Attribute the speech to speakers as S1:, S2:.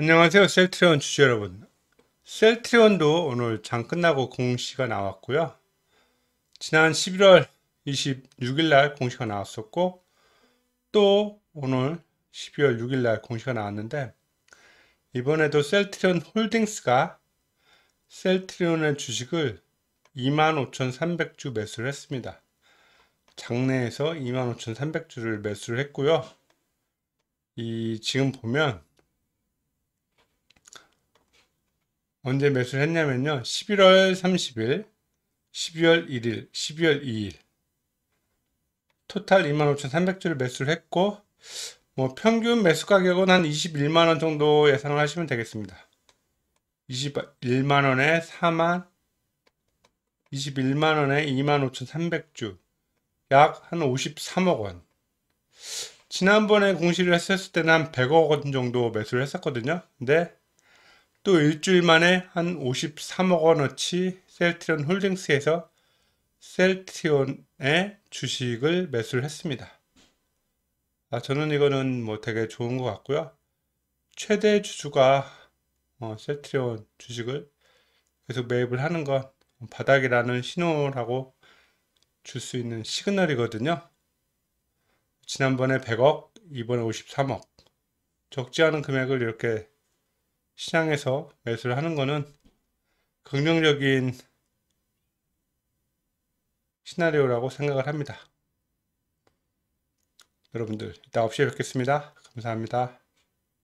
S1: 안녕하세요 셀트리온 주주 여러분 셀트리온도 오늘 장 끝나고 공시가 나왔고요 지난 11월 26일날 공시가 나왔었고 또 오늘 12월 6일날 공시가 나왔는데 이번에도 셀트리온 홀딩스가 셀트리온의 주식을 25,300주 매수를 했습니다 장내에서 25,300주를 매수를 했고요 이 지금 보면 언제 매수를 했냐면요. 11월 30일, 12월 1일, 12월 2일. 토탈 25,300주를 매수를 했고, 뭐 평균 매수 가격은 한 21만원 정도 예상을 하시면 되겠습니다. 21만원에 4만, 21만원에 25,300주. 약 한 53억원. 지난번에 공시를 했었을 때는 한 100억원 정도 매수를 했었거든요. 근데 또 일주일 만에 한 53억 원어치 셀트리온 홀딩스에서 셀트리온의 주식을 매수를 했습니다. 아, 저는 이거는 뭐 되게 좋은 것 같고요. 최대 주주가 어, 셀트리온 주식을 계속 매입을 하는 건 바닥이라는 신호라고 줄 수 있는 시그널이거든요. 지난번에 100억, 이번에 53억. 적지 않은 금액을 이렇게 시장에서 매수를 하는 것은 긍정적인 시나리오라고 생각을 합니다. 여러분들 이따 9시에 뵙겠습니다. 감사합니다.